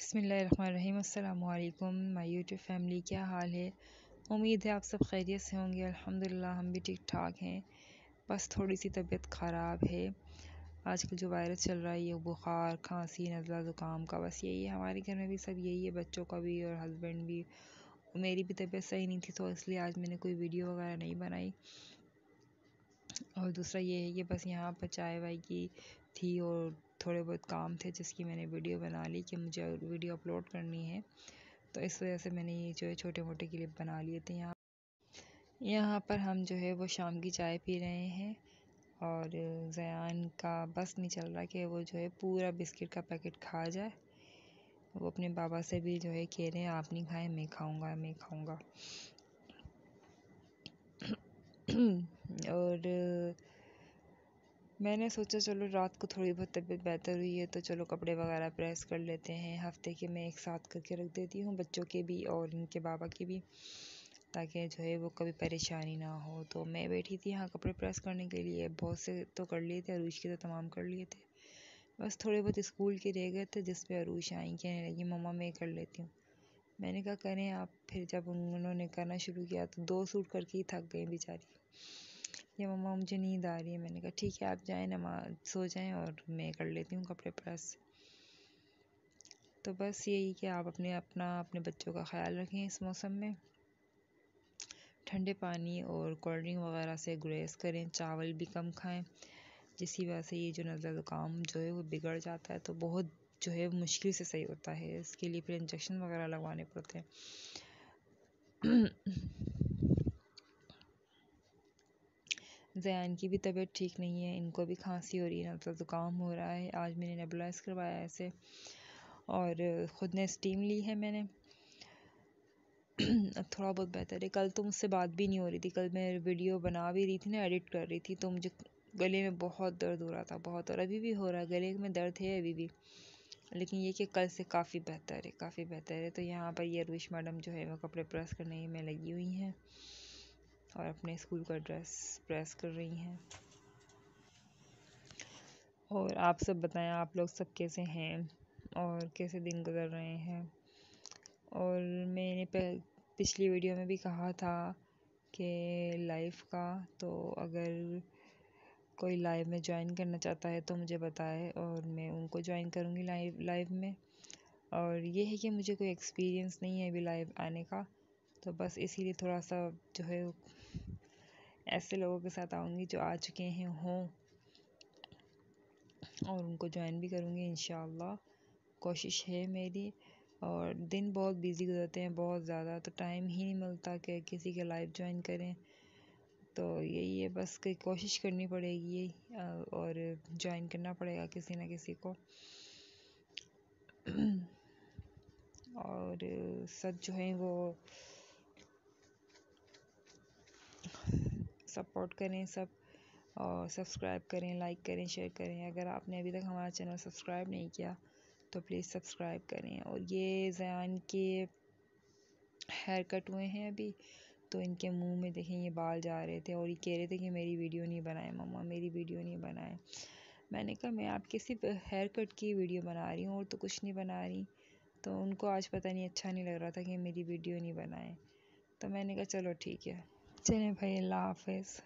बसमीम् अल्लाम my YouTube family क्या हाल है उम्मीद है आप सब खैरियत से होंगे अल्हम्दुलिल्लाह हम भी ठीक ठाक हैं बस थोड़ी सी तबीयत ख़राब है आजकल जो वायरस चल रहा है ये बुखार खांसी नज़ला ज़ुकाम का बस यही है हमारे घर में भी सब यही है बच्चों का भी और हस्बैंड भी मेरी भी तबीयत सही नहीं थी तो इसलिए आज मैंने कोई वीडियो वगैरह नहीं बनाई और दूसरा ये है कि बस यहाँ पर चाय वाय की थी और थोड़े बहुत काम थे जिसकी मैंने वीडियो बना ली कि मुझे वीडियो अपलोड करनी है तो इस वजह से मैंने ये जो है छोटे मोटे क्लिप बना लिए थे यहाँ यहाँ पर हम जो है वो शाम की चाय पी रहे हैं और जयान का बस नहीं चल रहा कि वो जो है पूरा बिस्किट का पैकेट खा जाए वो अपने बाबा से भी जो है कह रहे हैं आप नहीं खाएं मैं खाऊंगा मैं खाऊंगा और मैंने सोचा चलो रात को थोड़ी बहुत तबीयत बेहतर हुई है तो चलो कपड़े वगैरह प्रेस कर लेते हैं हफ़्ते के मैं एक साथ करके रख देती हूँ बच्चों के भी और इनके बाबा के भी ताकि जो है वो कभी परेशानी ना हो तो मैं बैठी थी यहाँ कपड़े प्रेस करने के लिए बहुत से तो कर लिए थे अरूज के तो तमाम कर लिए थे बस थोड़े बहुत स्कूल के रह गए थे जिस पर अरूज आई कहने लगी मम्मा मैं कर लेती हूँ मैंने कहा करें आप फिर जब उन्होंने करना शुरू किया तो दो सूट करके ही थक गई बेचारी या मम्मा मुझे नींद आ रही है मैंने कहा ठीक है आप जाए नमा सो जाएँ और मैं कर लेती हूँ कपड़े प्रेस तो बस यही कि आप अपने अपना अपने बच्चों का ख्याल रखें इस मौसम में ठंडे पानी और कोल्ड ड्रिंक वगैरह से गुरेज करें चावल भी कम खाएं जिसकी वजह से ये जो नज़र ज़ुकाम जो है वो बिगड़ जाता है तो बहुत जो है मुश्किल से सही होता है इसके लिए फिर इंजेक्शन वगैरह लगवाने पड़ते हैं ज़यान की भी तबीयत ठीक नहीं है इनको भी खांसी हो रही है नज़ला मतलब ज़ुकाम हो रहा है आज मैंने नेबुलाइज करवाया ऐसे और ख़ुद ने स्टीम ली है मैंने अब थोड़ा बहुत बेहतर है कल तो मुझसे बात भी नहीं हो रही थी कल मैं वीडियो बना भी रही थी ना एडिट कर रही थी तो मुझे गले में बहुत दर्द हो रहा था बहुत और अभी भी हो रहा है गले में दर्द है अभी भी लेकिन ये कि कल से काफ़ी बेहतर है काफ़ी बेहतर है तो यहाँ पर ये रुश मैडम जो है वो कपड़े प्रेस करने में लगी हुई हैं और अपने स्कूल का ड्रेस प्रेस कर रही हैं और आप सब बताएं आप लोग सब कैसे हैं और कैसे दिन गुजर रहे हैं और मैंने पिछली वीडियो में भी कहा था कि लाइव का तो अगर कोई लाइव में ज्वाइन करना चाहता है तो मुझे बताए और मैं उनको ज्वाइन करूँगी लाइव लाइव में और ये है कि मुझे कोई एक्सपीरियंस नहीं है अभी लाइव आने का तो बस इसीलिए थोड़ा सा जो है ऐसे लोगों के साथ आऊँगी जो आ चुके हैं हों और उनको ज्वाइन भी करूँगी इन कोशिश है मेरी और दिन बहुत बिज़ी गुजरते हैं बहुत ज़्यादा तो टाइम ही नहीं मिलता कि किसी के लाइव ज्वाइन करें तो यही है बस कि कोशिश करनी पड़ेगी और ज्वाइन करना पड़ेगा किसी ना किसी को और सब जो है वो सपोर्ट करें सब और सब्सक्राइब करें लाइक करें शेयर करें अगर आपने अभी तक हमारा चैनल सब्सक्राइब नहीं किया तो प्लीज़ सब्सक्राइब करें और ये जयान के हेयर कट हुए हैं अभी तो इनके मुंह में देखें ये बाल जा रहे थे और ये कह रहे थे कि मेरी वीडियो नहीं बनाए मम्मा मेरी वीडियो नहीं बनाए मैंने कहा मैं आपके सिर्फ हेयर कट की वीडियो बना रही हूँ और तो कुछ नहीं बना रही तो उनको आज पता नहीं अच्छा नहीं लग रहा था कि मेरी वीडियो नहीं बनाए तो मैंने कहा चलो ठीक है चलें भाई अल्लाह हाफ़िज़